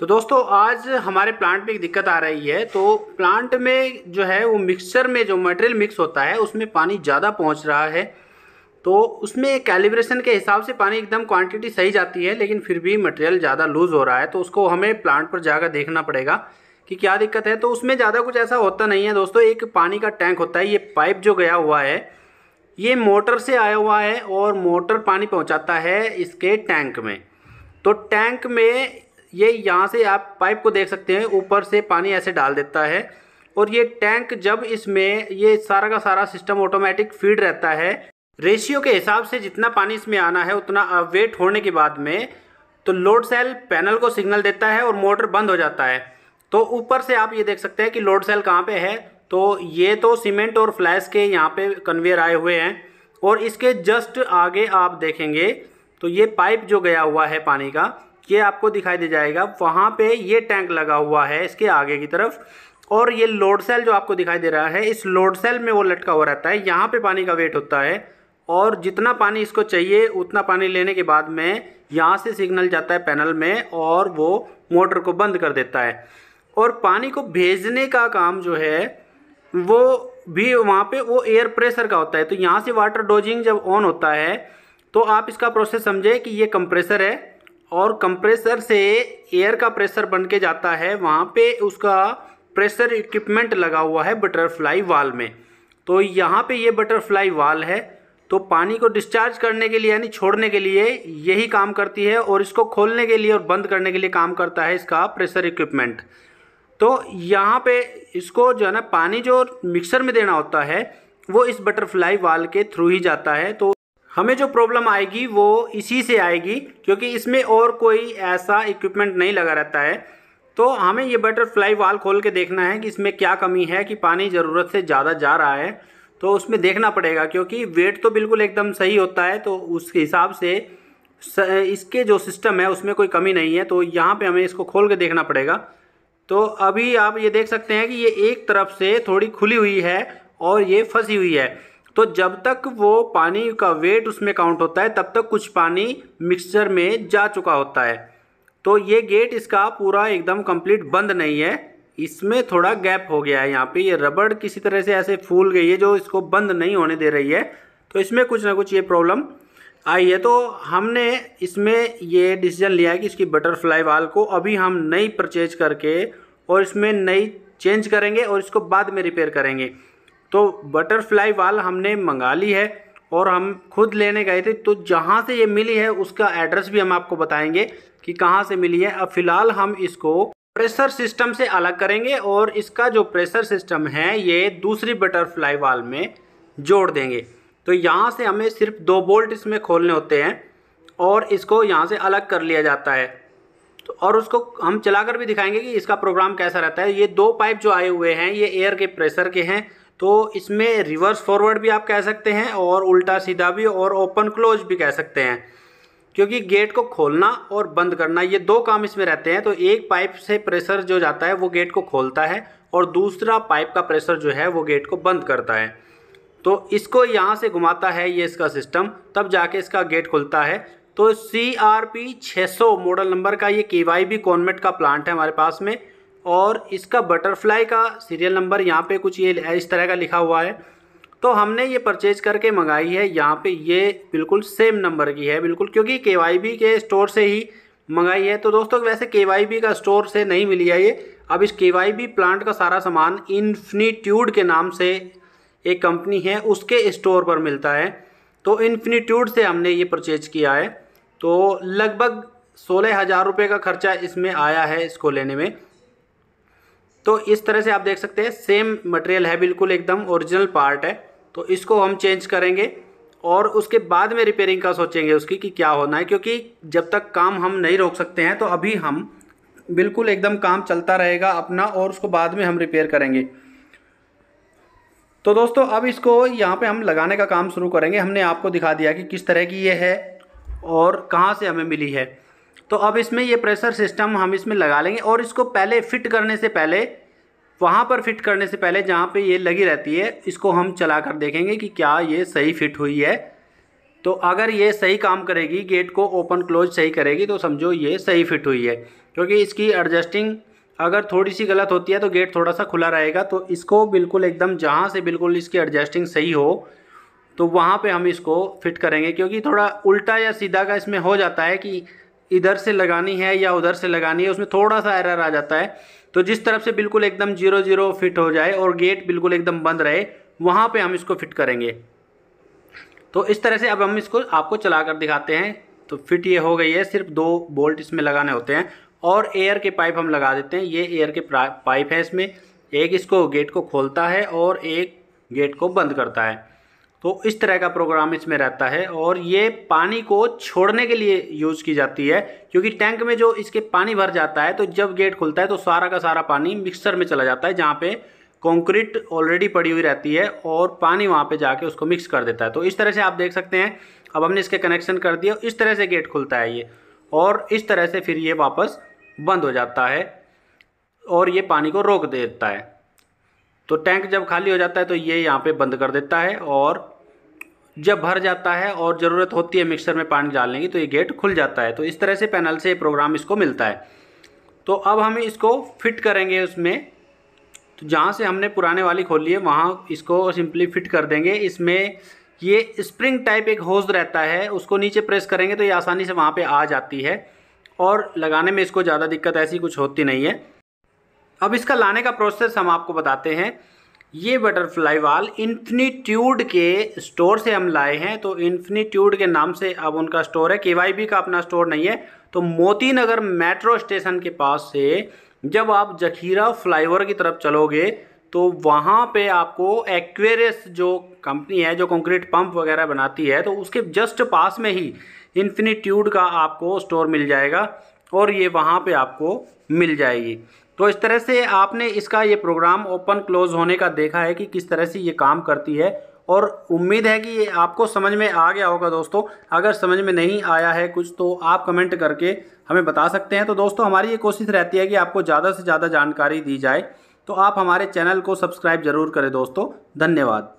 तो दोस्तों आज हमारे प्लांट में एक दिक्कत आ रही है तो प्लांट में जो है वो मिक्सचर में जो मटेरियल मिक्स होता है उसमें पानी ज़्यादा पहुंच रहा है तो उसमें कैलिब्रेशन के हिसाब से पानी एकदम क्वांटिटी सही जाती है लेकिन फिर भी मटेरियल ज़्यादा लूज़ हो रहा है तो उसको हमें प्लांट पर जाकर देखना पड़ेगा कि क्या दिक्कत है तो उसमें ज़्यादा कुछ ऐसा होता नहीं है दोस्तों एक पानी का टैंक होता है ये पाइप जो गया हुआ है ये मोटर से आया हुआ है और मोटर पानी पहुँचाता है इसके टैंक में तो टैंक में ये यहाँ से आप पाइप को देख सकते हैं ऊपर से पानी ऐसे डाल देता है और ये टैंक जब इसमें ये सारा का सारा सिस्टम ऑटोमेटिक फीड रहता है रेशियो के हिसाब से जितना पानी इसमें आना है उतना वेट होने के बाद में तो लोड सेल पैनल को सिग्नल देता है और मोटर बंद हो जाता है तो ऊपर से आप ये देख सकते हैं कि लोड सेल कहाँ पे है तो ये तो सीमेंट और फ्लैश के यहाँ पे कन्वेयर आए हुए हैं और इसके जस्ट आगे आप देखेंगे तो ये पाइप जो गया हुआ है पानी का ये आपको दिखाई दे जाएगा वहाँ पे ये टैंक लगा हुआ है इसके आगे की तरफ और ये लोड सेल जो आपको दिखाई दे रहा है इस लोड सेल में वो लटका हुआ रहता है यहाँ पे पानी का वेट होता है और जितना पानी इसको चाहिए उतना पानी लेने के बाद में यहाँ से सिग्नल जाता है पैनल में और वो मोटर को बंद कर देता है और पानी को भेजने का काम जो है वो भी वहाँ पे वो एयर प्रेशर का होता है तो यहाँ से वाटर डोजिंग जब ऑन होता है तो आप इसका प्रोसेस समझें कि ये कंप्रेसर है और कंप्रेसर से एयर का प्रेशर बन के जाता है वहाँ पे उसका प्रेशर इक्विपमेंट लगा हुआ है बटरफ्लाई वाल में तो यहाँ पे ये बटरफ्लाई वाल है तो पानी को डिस्चार्ज करने के लिए यानी छोड़ने के लिए यही काम करती है और इसको खोलने के लिए और बंद करने के लिए काम करता है इसका प्रेशर इक्विपमेंट तो यहाँ पे इसको जो है ना पानी जो मिक्सर में देना होता है वो इस बटरफ्लाई वाल के थ्रू ही जाता है तो हमें जो प्रॉब्लम आएगी वो इसी से आएगी क्योंकि इसमें और कोई ऐसा इक्विपमेंट नहीं लगा रहता है तो हमें ये बटरफ्लाई वाल खोल के देखना है कि इसमें क्या कमी है कि पानी ज़रूरत से ज़्यादा जा रहा है तो उसमें देखना पड़ेगा क्योंकि वेट तो बिल्कुल एकदम सही होता है तो उसके हिसाब से इसके जो सिस्टम है उसमें कोई कमी नहीं है तो यहाँ पर हमें इसको खोल के देखना पड़ेगा तो अभी आप ये देख सकते हैं कि ये एक तरफ से थोड़ी खुली हुई है और ये फंसी हुई है तो जब तक वो पानी का वेट उसमें काउंट होता है तब तक कुछ पानी मिक्सचर में जा चुका होता है तो ये गेट इसका पूरा एकदम कंप्लीट बंद नहीं है इसमें थोड़ा गैप हो गया है यहाँ पे ये रबड़ किसी तरह से ऐसे फूल गई है जो इसको बंद नहीं होने दे रही है तो इसमें कुछ ना कुछ ये प्रॉब्लम आई है तो हमने इसमें ये डिसीजन लिया है कि इसकी बटरफ्लाई वाल को अभी हम नई परचेज करके और इसमें नई चेंज करेंगे और इसको बाद में रिपेयर करेंगे तो बटरफ्लाई वाल हमने मंगा ली है और हम खुद लेने गए थे तो जहाँ से ये मिली है उसका एड्रेस भी हम आपको बताएंगे कि कहाँ से मिली है अब फ़िलहाल हम इसको प्रेशर सिस्टम से अलग करेंगे और इसका जो प्रेशर सिस्टम है ये दूसरी बटरफ्लाई वाल में जोड़ देंगे तो यहाँ से हमें सिर्फ दो बोल्ट इसमें खोलने होते हैं और इसको यहाँ से अलग कर लिया जाता है तो और उसको हम चलाकर भी दिखाएंगे कि इसका प्रोग्राम कैसा रहता है ये दो पाइप जो आए हुए हैं ये एयर के प्रेशर के हैं तो इसमें रिवर्स फॉरवर्ड भी आप कह सकते हैं और उल्टा सीधा भी और ओपन क्लोज भी कह सकते हैं क्योंकि गेट को खोलना और बंद करना ये दो काम इसमें रहते हैं तो एक पाइप से प्रेशर जो जाता है वो गेट को खोलता है और दूसरा पाइप का प्रेशर जो है वो गेट को बंद करता है तो इसको यहाँ से घुमाता है ये इसका सिस्टम तब जाके इसका गेट खुलता है तो सी आर पी छः सौ मॉडल नंबर का ये के वाई बी कॉन्वेंट का प्लांट है हमारे पास में और इसका बटरफ्लाई का सीरियल नंबर यहाँ पे कुछ ये इस तरह का लिखा हुआ है तो हमने ये परचेज करके मंगाई है यहाँ पे ये बिल्कुल सेम नंबर की है बिल्कुल क्योंकि के वाई बी के स्टोर से ही मंगाई है तो दोस्तों वैसे के वाई बी का स्टोर से नहीं मिली है ये अब इस के वाई बी प्लांट का सारा सामान इन्फिनीट्यूड के नाम से एक कंपनी है उसके स्टोर पर मिलता है तो इन्फिनीट्यूड से हमने ये परचेज किया है तो लगभग सोलह हज़ार रुपये का खर्चा इसमें आया है इसको लेने में तो इस तरह से आप देख सकते हैं सेम मटेरियल है बिल्कुल एकदम ओरिजिनल पार्ट है तो इसको हम चेंज करेंगे और उसके बाद में रिपेयरिंग का सोचेंगे उसकी कि क्या होना है क्योंकि जब तक काम हम नहीं रोक सकते हैं तो अभी हम बिल्कुल एकदम काम चलता रहेगा अपना और उसको बाद में हम रिपेयर करेंगे तो दोस्तों अब इसको यहाँ पे हम लगाने का काम शुरू करेंगे हमने आपको दिखा दिया कि किस तरह की ये है और कहाँ से हमें मिली है तो अब इसमें ये प्रेशर सिस्टम हम इसमें लगा लेंगे और इसको पहले फिट करने से पहले वहाँ पर फिट करने से पहले जहाँ पे ये लगी रहती है इसको हम चला कर देखेंगे कि क्या ये सही फिट हुई है तो अगर ये सही काम करेगी गेट को ओपन क्लोज सही करेगी तो समझो ये सही फिट हुई है क्योंकि इसकी एडजस्टिंग अगर थोड़ी सी गलत होती है तो गेट थोड़ा सा खुला रहेगा तो इसको बिल्कुल एकदम जहाँ से बिल्कुल इसकी एडजस्टिंग सही हो तो वहाँ पे हम इसको फिट करेंगे क्योंकि थोड़ा उल्टा या सीधा का इसमें हो जाता है कि इधर से लगानी है या उधर से लगानी है उसमें थोड़ा सा एरर आ जाता है तो जिस तरफ से बिल्कुल एकदम जीरो जीरो फिट हो जाए और गेट बिल्कुल एकदम बंद रहे वहाँ पे हम इसको फिट करेंगे तो इस तरह से अब हम इसको आपको चला कर दिखाते हैं तो फिट ये हो गई है सिर्फ दो बोल्ट इसमें लगाने होते हैं और एयर के पाइप हम लगा देते हैं ये एयर के पाइप है इसमें एक इसको गेट को खोलता है और एक गेट को बंद करता है तो इस तरह का प्रोग्राम इसमें रहता है और ये पानी को छोड़ने के लिए यूज़ की जाती है क्योंकि टैंक में जो इसके पानी भर जाता है तो जब गेट खुलता है तो सारा का सारा पानी मिक्सर में चला जाता है जहाँ पे कंक्रीट ऑलरेडी पड़ी हुई रहती है और पानी वहाँ पे जाके उसको मिक्स कर देता है तो इस तरह से आप देख सकते हैं अब हमने इसके कनेक्शन कर दिया इस तरह से गेट खुलता है ये और इस तरह से फिर ये वापस बंद हो जाता है और ये पानी को रोक देता है तो टैंक जब खाली हो जाता है तो ये यहाँ पे बंद कर देता है और जब भर जाता है और ज़रूरत होती है मिक्सर में पानी डालने की तो ये गेट खुल जाता है तो इस तरह से पैनल से प्रोग्राम इसको मिलता है तो अब हम इसको फिट करेंगे उसमें तो जहाँ से हमने पुराने वाली खोली है वहाँ इसको सिंपली फिट कर देंगे इसमें ये स्प्रिंग टाइप एक होज रहता है उसको नीचे प्रेस करेंगे तो ये आसानी से वहाँ पर आ जाती है और लगाने में इसको ज़्यादा दिक्कत ऐसी कुछ होती नहीं है अब इसका लाने का प्रोसेस हम आपको बताते हैं ये बटरफ्लाई वाल इन्फिनीट्यूड के स्टोर से हम लाए हैं तो इन्फिनीट्यूड के नाम से अब उनका स्टोर है के का अपना स्टोर नहीं है तो मोती नगर मेट्रो स्टेशन के पास से जब आप जखीरा फ्लाईओवर की तरफ चलोगे तो वहाँ पे आपको एक्वेरियस जो कंपनी है जो कंक्रीट पंप वगैरह बनाती है तो उसके जस्ट पास में ही इन्फिनीट्यूड का आपको स्टोर मिल जाएगा और ये वहाँ पर आपको मिल जाएगी तो इस तरह से आपने इसका ये प्रोग्राम ओपन क्लोज होने का देखा है कि किस तरह से ये काम करती है और उम्मीद है कि ये आपको समझ में आ गया होगा दोस्तों अगर समझ में नहीं आया है कुछ तो आप कमेंट करके हमें बता सकते हैं तो दोस्तों हमारी ये कोशिश रहती है कि आपको ज़्यादा से ज़्यादा जानकारी दी जाए तो आप हमारे चैनल को सब्सक्राइब ज़रूर करें दोस्तों धन्यवाद